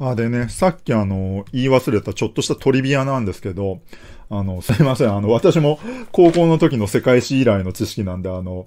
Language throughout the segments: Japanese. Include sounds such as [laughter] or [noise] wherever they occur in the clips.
あ、でね、さっきあの、言い忘れたちょっとしたトリビアなんですけど、あの、[laughs] すいません、あの、私も高校の時の世界史以来の知識なんで、あの、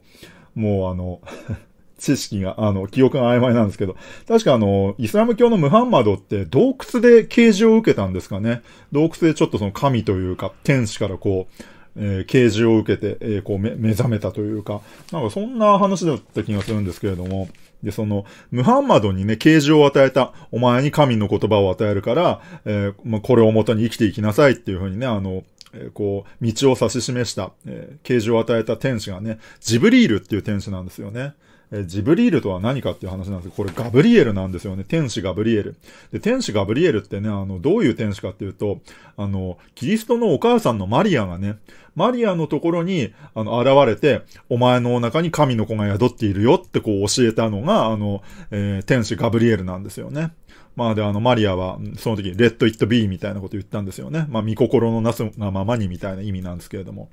もうあの [laughs] 知識が、あの、記憶が曖昧なんですけど、確かあの、イスラム教のムハンマドって洞窟で啓示を受けたんですかね。洞窟でちょっとその神というか、天使からこう、えー、啓示を受けて、えー、こう目覚めたというか、なんかそんな話だった気がするんですけれども、で、その、ムハンマドにね、啓示を与えた、お前に神の言葉を与えるから、えー、まあ、これをもとに生きていきなさいっていうふうにね、あの、えー、こう、道を指し示した、えー、啓示を与えた天使がね、ジブリールっていう天使なんですよね。えジブリールとは何かっていう話なんですけど、これガブリエルなんですよね。天使ガブリエル。で、天使ガブリエルってね、あの、どういう天使かっていうと、あの、キリストのお母さんのマリアがね、マリアのところに、あの、現れて、お前のお腹に神の子が宿っているよってこう教えたのが、あの、えー、天使ガブリエルなんですよね。まあで、あの、マリアは、その時、レッド・イット・ビーみたいなこと言ったんですよね。まあ、見心のなすがままにみたいな意味なんですけれども。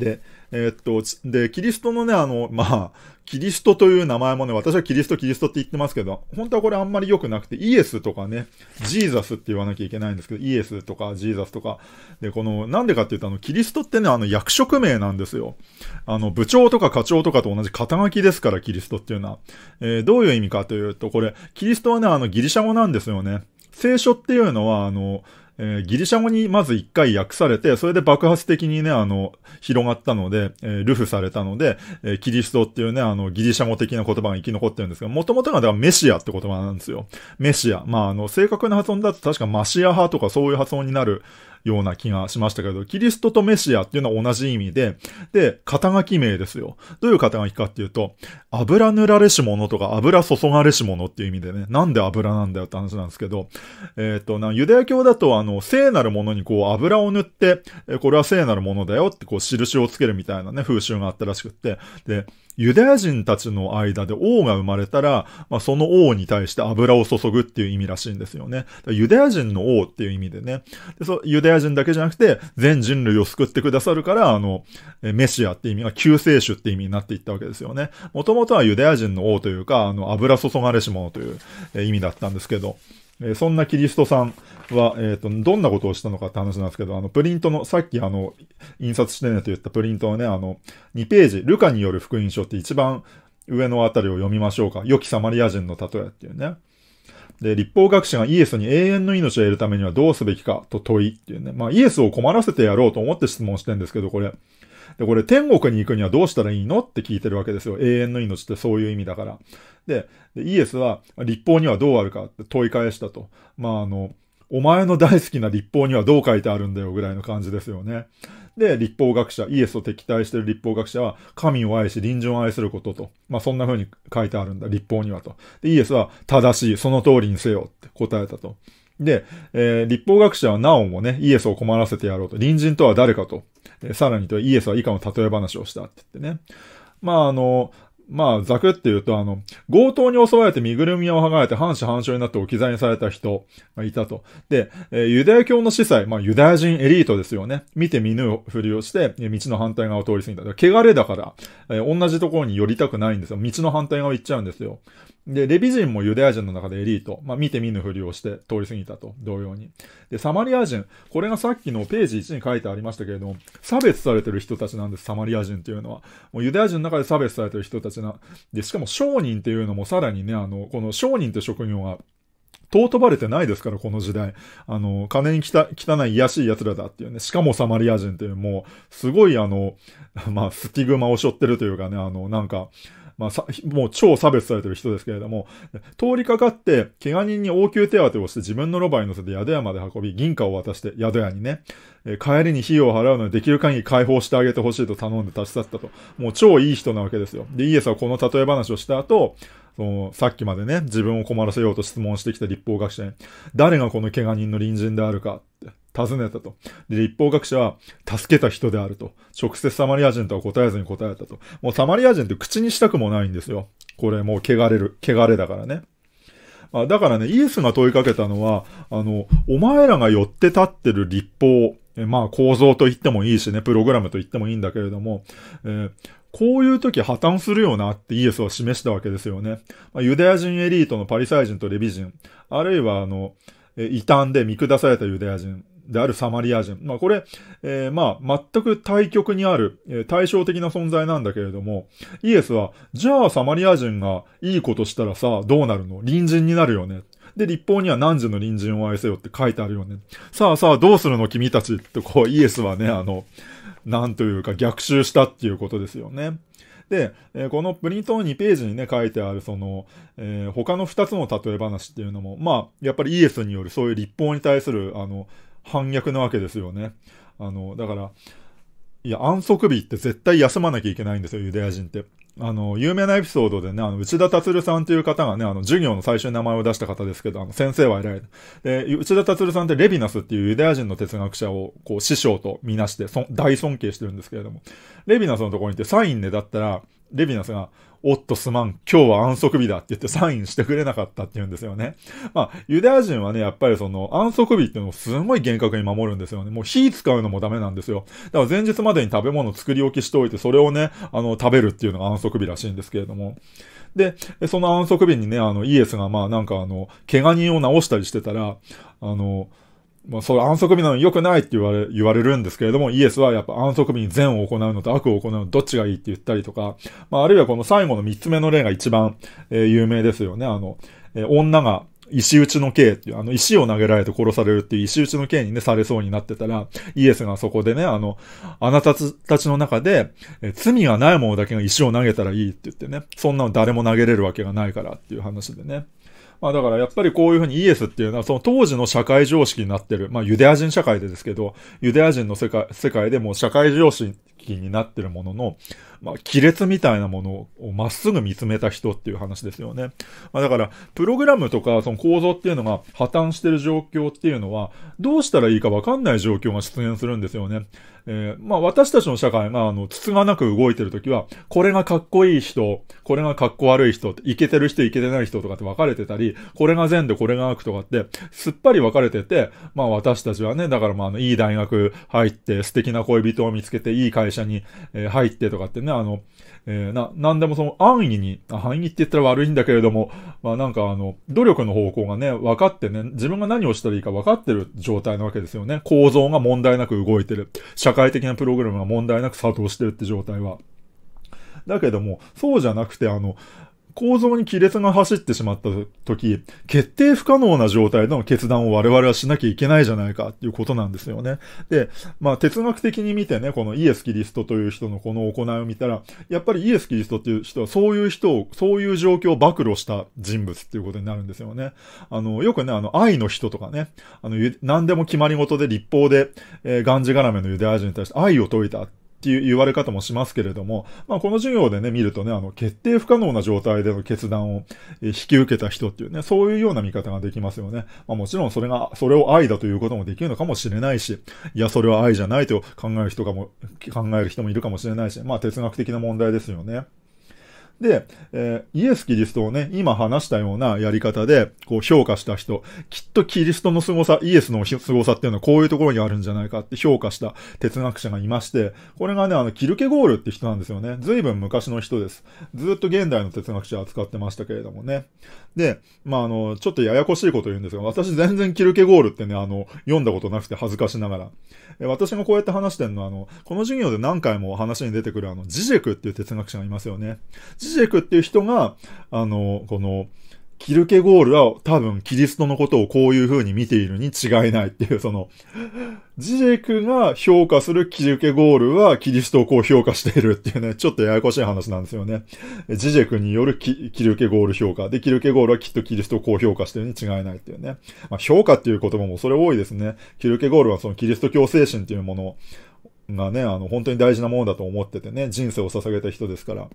で、えー、っと、で、キリストのね、あの、[laughs] まあ、キリストという名前もね、私はキリスト、キリストって言ってますけど、本当はこれあんまり良くなくて、イエスとかね、ジーザスって言わなきゃいけないんですけど、イエスとかジーザスとか。で、この、なんでかっていうと、あの、キリストってね、あの、役職名なんですよ。あの、部長とか課長とかと同じ肩書きですから、キリストっていうのは。えー、どういう意味かというと、これ、キリストはね、あの、ギリシャ語なんですよね。聖書っていうのは、あの、えー、ギリシャ語にまず一回訳されて、それで爆発的にね、あの、広がったので、えー、ルフされたので、えー、キリストっていうね、あの、ギリシャ語的な言葉が生き残ってるんですが、もともとがだからメシアって言葉なんですよ。メシア。まあ、あの、正確な発音だと確かマシア派とかそういう発音になる、ような気がしましたけど、キリストとメシアっていうのは同じ意味で、で、肩書き名ですよ。どういう肩書きかっていうと、油塗られし者とか油注がれし者っていう意味でね、なんで油なんだよって話なんですけど、えっ、ー、と、なユダヤ教だと、あの、聖なるものにこう油を塗って、これは聖なるものだよってこう印をつけるみたいなね、風習があったらしくって、で、ユダヤ人たちの間で王が生まれたら、まあ、その王に対して油を注ぐっていう意味らしいんですよね。ユダヤ人の王っていう意味でね。でそユダヤ人だけじゃなくて、全人類を救ってくださるから、あの、メシアって意味が救世主って意味になっていったわけですよね。もともとはユダヤ人の王というか、あの、油注がれし者という意味だったんですけど、えそんなキリストさんは、えっ、ー、と、どんなことをしたのかって話なんですけど、あの、プリントの、さっきあの、印刷してねと言ったプリントをね、あの、2ページ、ルカによる福音書って一番上のあたりを読みましょうか。良きサマリア人の例えっていうね。で、立法学士がイエスに永遠の命を得るためにはどうすべきかと問いっていうね。まあ、イエスを困らせてやろうと思って質問してんですけど、これ。で、これ天国に行くにはどうしたらいいのって聞いてるわけですよ。永遠の命ってそういう意味だから。で、でイエスは、立法にはどうあるかって問い返したと。まあ、あの、お前の大好きな立法にはどう書いてあるんだよぐらいの感じですよね。で、立法学者、イエスを敵対している立法学者は、神を愛し、臨場を愛することと。まあ、そんな風に書いてあるんだ、立法にはと。で、イエスは、正しい、その通りにせよって答えたと。で、えー、立法学者はなおもね、イエスを困らせてやろうと。隣人とは誰かと。さらにとイエスは以下の例え話をしたって言ってね。まあ、あの、まあ、ざくって言うと、あの、強盗に襲われて身ぐるみを剥がれて半死半生になって置き去りにされた人がいたと。で、えー、ユダヤ教の司祭、まあ、ユダヤ人エリートですよね。見て見ぬふりをして、道の反対側を通り過ぎた。穢れだから、えー、同じところに寄りたくないんですよ。道の反対側行っちゃうんですよ。で、レビ人もユダヤ人の中でエリート。まあ、見て見ぬふりをして通り過ぎたと、同様に。で、サマリア人。これがさっきのページ1に書いてありましたけれども、差別されてる人たちなんです、サマリア人っていうのは。もうユダヤ人の中で差別されてる人たち。な。で、しかも商人っていうのもさらにね、あの、この商人って職業が、尊ばれてないですから、この時代。あの、金に汚い卑しい奴らだっていうね。しかもサマリア人っていう、もう、すごいあの、[laughs] まあ、スティグマを背負ってるというかね、あの、なんか、まあ、もう超差別されてる人ですけれども、通りかかって、怪我人に応急手当をして自分のロバに乗せて宿屋まで運び、銀貨を渡して宿屋にね、え帰りに費用を払うのでできる限り解放してあげてほしいと頼んで立ち去ったと。もう超いい人なわけですよ。で、イエスはこの例え話をした後、その、さっきまでね、自分を困らせようと質問してきた立法学者に、誰がこの怪我人の隣人であるかって。尋ねたと。で、立法学者は、助けた人であると。直接サマリア人とは答えずに答えたと。もうサマリア人って口にしたくもないんですよ。これもう汚れる、汚れだからね。あだからね、イエスが問いかけたのは、あの、お前らが寄って立ってる立法、えまあ構造と言ってもいいしね、プログラムと言ってもいいんだけれども、えー、こういう時破綻するよなってイエスは示したわけですよね。まあ、ユダヤ人エリートのパリサイ人とレビ人、あるいはあの、え異端で見下されたユダヤ人、であるサマリア人。まあこれ、えー、まあ全く対極にある、えー、対照的な存在なんだけれども、イエスは、じゃあサマリア人がいいことしたらさ、どうなるの隣人になるよね。で、立法には何時の隣人を愛せよって書いてあるよね。さあさあ、どうするの君たちってこう、イエスはね、あの、なんというか逆襲したっていうことですよね。で、えー、このプリント2ページにね、書いてある、その、えー、他の2つの例え話っていうのも、まあ、やっぱりイエスによるそういう立法に対する、あの、反逆なわけですよね。あの、だから、いや、安息日って絶対休まなきゃいけないんですよ、ユダヤ人って。あの、有名なエピソードでね、あの、内田達さんという方がね、あの、授業の最初に名前を出した方ですけど、あの、先生は偉い。で、内田達さんってレヴィナスっていうユダヤ人の哲学者を、こう、師匠とみなして、大尊敬してるんですけれども、レヴィナスのところに行ってサインねだったら、レヴィナスが、おっとすまん、今日は安息日だって言ってサインしてくれなかったって言うんですよね。まあ、ユダヤ人はね、やっぱりその安息日っていうのをすごい厳格に守るんですよね。もう火使うのもダメなんですよ。だから前日までに食べ物作り置きしておいて、それをね、あの、食べるっていうのが安息日らしいんですけれども。で、その安息日にね、あの、イエスがまあなんかあの、怪我人を治したりしてたら、あの、まあ、そう、安息日なのに良くないって言われ、言われるんですけれども、イエスはやっぱ安息日に善を行うのと悪を行うのどっちがいいって言ったりとか、まあ、あるいはこの最後の三つ目の例が一番、えー、有名ですよね。あの、えー、女が、石打ちの刑っていう、あの、石を投げられて殺されるっていう石打ちの刑にね、されそうになってたら、イエスがそこでね、あの、あなたたちの中で、え罪がないものだけが石を投げたらいいって言ってね、そんなの誰も投げれるわけがないからっていう話でね。まあだからやっぱりこういうふうにイエスっていうのはその当時の社会常識になってる、まあユダヤ人社会でですけど、ユダヤ人の世界世界でも社会常識気になってるものの、まあ、亀裂みたいなものをまっすぐ見つめた人っていう話ですよね。まあ、だから、プログラムとかその構造っていうのが破綻してる状況っていうのは、どうしたらいいかわかんない状況が出現するんですよね。えー、まあ、私たちの社会が、あの、つつがなく動いてるときは、これがかっこいい人、これがかっこ悪い人、イケてる人、イケてない人とかって分かれてたり、これが善でこれが悪とかって、すっぱり分かれてて、まあ私たちはね、だからまあ、あの、いい大学入って、素敵な恋人を見つけて、いい会社社に、え入ってとかってね、あの、えー、な、なんでもその安易に、安易って言ったら悪いんだけれども、まあなんかあの、努力の方向がね、分かってね、自分が何をしたらいいか分かってる状態なわけですよね。構造が問題なく動いてる。社会的なプログラムが問題なく作動してるって状態は。だけども、そうじゃなくて、あの、構造に亀裂が走ってしまった時、決定不可能な状態での決断を我々はしなきゃいけないじゃないかっていうことなんですよね。で、まあ哲学的に見てね、このイエス・キリストという人のこの行いを見たら、やっぱりイエス・キリストっていう人はそういう人を、そういう状況を暴露した人物っていうことになるんですよね。あの、よくね、あの、愛の人とかね、あの、何でも決まり事で立法で、えー、がんじがらめのユダヤ人に対して愛を説いた。っていう言われ方もしますけれども、まあ、この授業でね、見るとね、あの、決定不可能な状態での決断を引き受けた人っていうね、そういうような見方ができますよね。まあ、もちろんそれが、それを愛だということもできるのかもしれないし、いや、それは愛じゃないと考える人かも、考える人もいるかもしれないし、まあ、哲学的な問題ですよね。で、えー、イエス・キリストをね、今話したようなやり方で、こう評価した人、きっとキリストの凄さ、イエスの凄さっていうのはこういうところにあるんじゃないかって評価した哲学者がいまして、これがね、あの、キルケゴールって人なんですよね。随分昔の人です。ずっと現代の哲学者扱ってましたけれどもね。で、まあ、あの、ちょっとややこしいこと言うんですが、私全然キルケゴールってね、あの、読んだことなくて恥ずかしながら。え私がこうやって話してんのは、あの、この授業で何回も話に出てくるあの、ジジェクっていう哲学者がいますよね。ジジェクっていう人が、あの、この、キルケゴールは多分キリストのことをこういう風に見ているに違いないっていう、その、ジジェクが評価するキルケゴールはキリストをこう評価しているっていうね、ちょっとややこしい話なんですよね。ジジェクによるキルケゴール評価。で、キルケゴールはきっとキリストをこう評価しているに違いないっていうね。まあ、評価っていう言葉もそれ多いですね。キルケゴールはそのキリスト教精神っていうものがね、あの、本当に大事なものだと思っててね、人生を捧げた人ですから。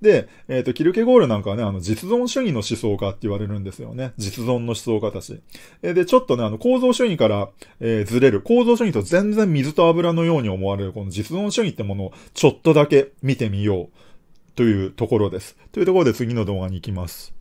で、えっ、ー、と、キルケゴールなんかはね、あの、実存主義の思想家って言われるんですよね。実存の思想家たち。えー、で、ちょっとね、あの、構造主義から、えー、ずれる。構造主義と全然水と油のように思われる、この実存主義ってものをちょっとだけ見てみよう。というところです。というところで次の動画に行きます。